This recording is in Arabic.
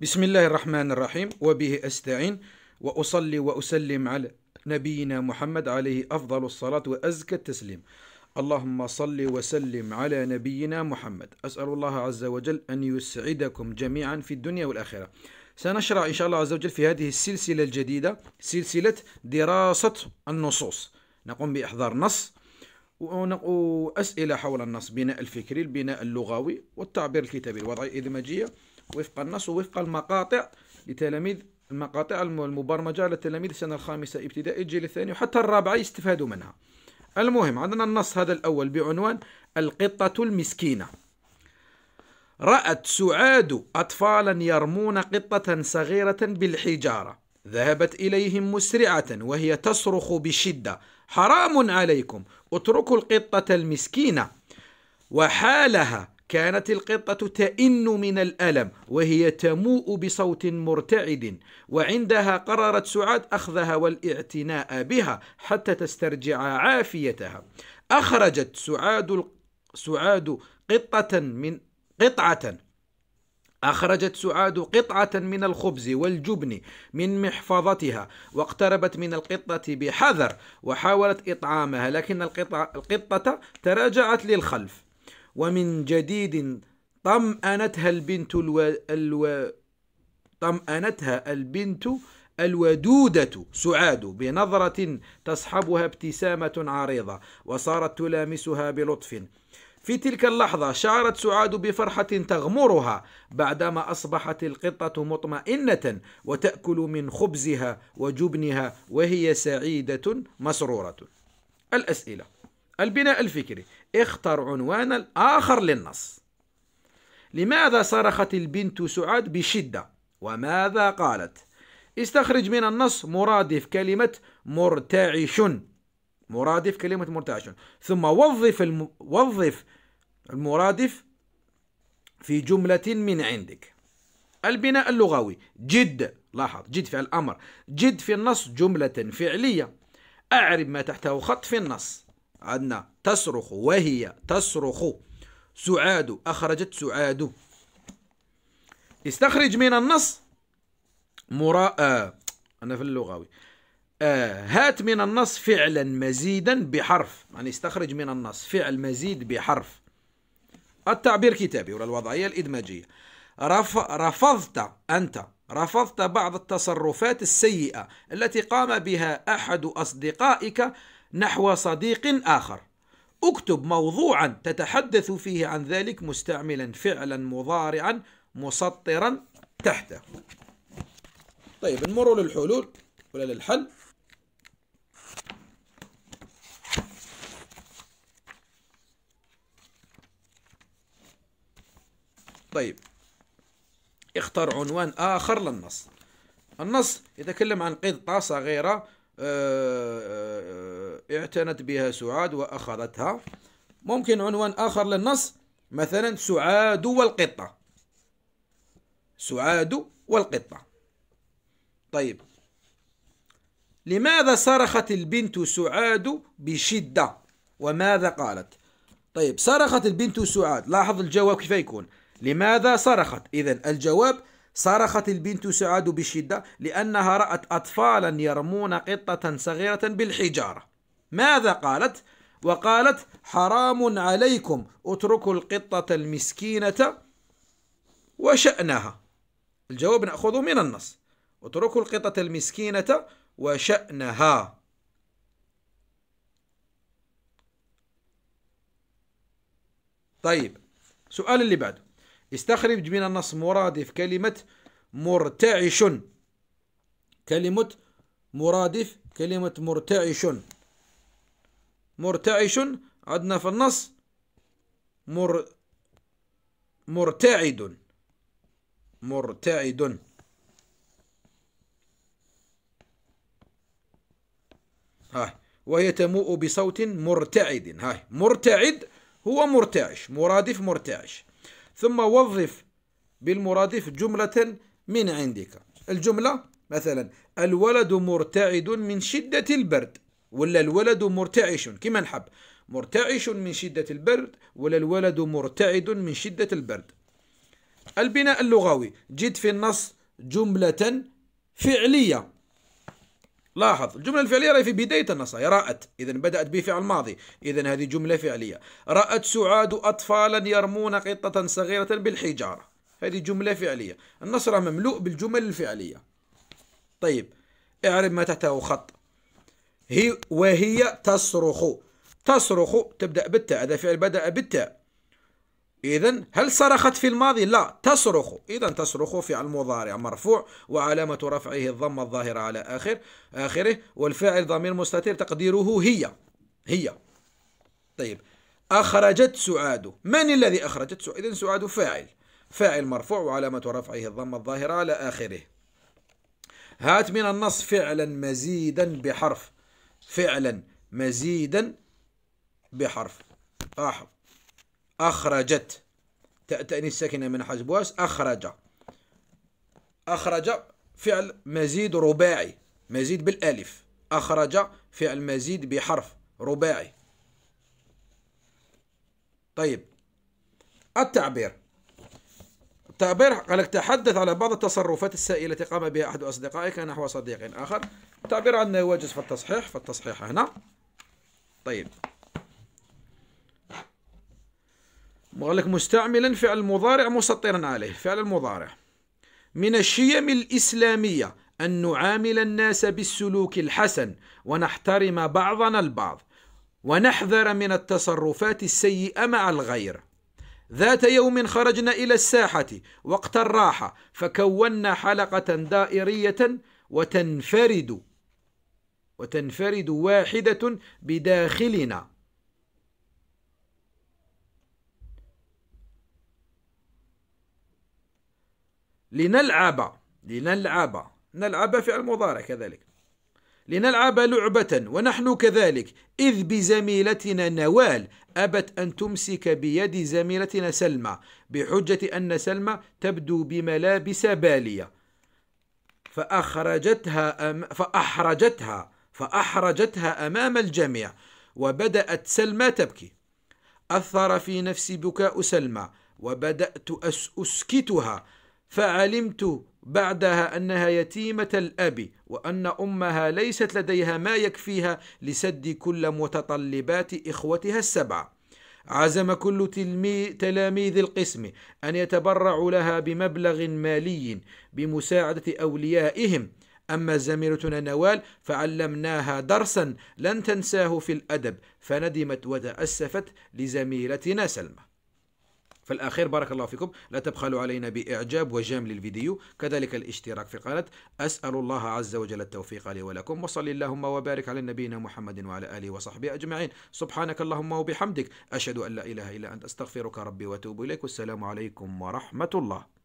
بسم الله الرحمن الرحيم وبه أستعين وأصلي وأسلم على نبينا محمد عليه أفضل الصلاة وأزكى التسليم اللهم صل وسلم على نبينا محمد أسأل الله عز وجل أن يسعدكم جميعا في الدنيا والآخرة سنشرع إن شاء الله عز وجل في هذه السلسلة الجديدة سلسلة دراسة النصوص نقوم بإحضار نص وأسئلة حول النص بناء الفكري البناء اللغوي والتعبير الكتابي الوضعي الإدماجية وفق النص ووفق المقاطع لتلاميذ المقاطع المبرمجة على تلاميذ السنة الخامسة ابتدائي الجيل الثاني وحتى الرابعة يستفادوا منها المهم عندنا النص هذا الأول بعنوان القطة المسكينة رأت سعاد أطفالا يرمون قطة صغيرة بالحجارة ذهبت إليهم مسرعة وهي تصرخ بشدة حرام عليكم اتركوا القطة المسكينة وحالها كانت القطة تئن من الألم وهي تموء بصوت مرتعد وعندها قررت سعاد أخذها والاعتناء بها حتى تسترجع عافيتها أخرجت سعاد سعاد قطة من قطعة أخرجت سعاد قطعة من الخبز والجبن من محفظتها واقتربت من القطة بحذر وحاولت إطعامها لكن القطة, تراجعت للخلف ومن جديد طمأنتها البنت الو... الو... طمأنتها البنت الودودة سعاد بنظرة تصحبها ابتسامة عريضة وصارت تلامسها بلطف في تلك اللحظة شعرت سعاد بفرحة تغمرها بعدما أصبحت القطة مطمئنة وتأكل من خبزها وجبنها وهي سعيدة مسرورة الأسئلة البناء الفكري اختر عنوانا آخر للنص لماذا صرخت البنت سعاد بشدة وماذا قالت استخرج من النص مرادف كلمة مرتعش مرادف كلمة مرتعش ثم وظف الم... وظف المرادف في جملة من عندك البناء اللغوي جد لاحظ جد في الأمر جد في النص جملة فعلية أعرب ما تحته خط في النص عندنا تصرخ وهي تصرخ سعاد أخرجت سعاد استخرج من النص مرا آه، أنا في اللغوي آه، هات من النص فعلا مزيدا بحرف يعني استخرج من النص فعل مزيد بحرف التعبير كتابي ولا الوضعية الإدماجية رفضت أنت رفضت بعض التصرفات السيئة التي قام بها أحد أصدقائك نحو صديق آخر اكتب موضوعا تتحدث فيه عن ذلك مستعملا فعلا مضارعا مسطرا تحته طيب نمر للحلول ولا للحل طيب اختر عنوان آخر للنص النص يتكلم عن قطه صغيره آه، آه، اعتنت بها سعاد وأخذتها ممكن عنوان آخر للنص مثلا سعاد والقطة سعاد والقطة طيب لماذا صرخت البنت سعاد بشدة وماذا قالت طيب صرخت البنت سعاد لاحظ الجواب كيف يكون لماذا صرخت؟ إذا الجواب صرخت البنت سعاد بشدة لأنها رأت أطفالا يرمون قطة صغيرة بالحجارة ماذا قالت؟ وقالت حرام عليكم اتركوا القطة المسكينة وشأنها الجواب نأخذه من النص اتركوا القطة المسكينة وشأنها طيب سؤال اللي بعده استخرج من النص مرادف كلمة مرتعش كلمة مرادف كلمة مرتعش مرتعش عندنا في النص مر مرتعد مرتعد ها وهي تموء بصوت مرتعد ها مرتعد هو مرتعش مرادف مرتعش ثم وظف بالمرادف جملة من عندك الجملة مثلا الولد مرتعد من شدة البرد ولا الولد مرتعش كما نحب مرتعش من شدة البرد ولا الولد مرتعد من شدة البرد البناء اللغوي جد في النص جملة فعلية لاحظ الجملة الفعلية راهي في بداية النص رأت إذا بدأت بفعل ماضي إذا هذه جملة فعلية رأت سعاد أطفالا يرمون قطة صغيرة بالحجارة هذه جملة فعلية النص راه مملوء بالجمل الفعلية طيب اعرب ما تحته خط هي وهي تصرخ تصرخ تبدأ بالتاء هذا فعل بدأ بالتاء إذا هل صرخت في الماضي؟ لا تصرخ إذا تصرخ فعل مضارع مرفوع وعلامة رفعه الضمة الظاهرة على آخر آخره والفاعل ضمير مستتر تقديره هي هي طيب أخرجت سعاد من الذي أخرجت سعاد؟ إذا سعاد فاعل فاعل مرفوع وعلامة رفعه الضمة الظاهرة على آخره هات من النص فعلا مزيدا بحرف فعلا مزيدا بحرف أحب آه. أخرجت تأتي الساكنة من حجب واس أخرج أخرج فعل مزيد رباعي مزيد بالألف أخرج فعل مزيد بحرف رباعي طيب التعبير التعبير قال لك تحدث على بعض التصرفات السائلة التي قام بها أحد أصدقائك نحو صديق آخر التعبير عندنا يوجز في التصحيح في التصحيح هنا طيب قال لك مستعملا فعل مضارع مسطرا عليه فعل المضارع من الشيم الإسلامية أن نعامل الناس بالسلوك الحسن ونحترم بعضنا البعض ونحذر من التصرفات السيئة مع الغير ذات يوم خرجنا إلى الساحة وقت الراحة فكونا حلقة دائرية وتنفرد وتنفرد واحدة بداخلنا لنلعب لنلعب نلعب فعل مضارع كذلك لنلعب لعبة ونحن كذلك إذ بزميلتنا نوال أبت أن تمسك بيد زميلتنا سلمى بحجة أن سلمى تبدو بملابس بالية فأخرجتها أم فأحرجتها فأحرجتها أمام الجميع وبدأت سلمى تبكي أثر في نفسي بكاء سلمى وبدأت أس أسكتها فعلمت بعدها أنها يتيمة الأب وأن أمها ليست لديها ما يكفيها لسد كل متطلبات إخوتها السبعة عزم كل تلاميذ القسم أن يتبرعوا لها بمبلغ مالي بمساعدة أوليائهم أما زميلتنا نوال فعلمناها درسا لن تنساه في الأدب فندمت وتأسفت لزميلتنا سلمى في الأخير بارك الله فيكم لا تبخلوا علينا بإعجاب وجام للفيديو كذلك الاشتراك في القناة أسأل الله عز وجل التوفيق لي ولكم وصلي اللهم وبارك على نبينا محمد وعلى آله وصحبه أجمعين سبحانك اللهم وبحمدك أشهد أن لا إله إلا أنت أستغفرك ربي وأتوب إليك والسلام عليكم ورحمة الله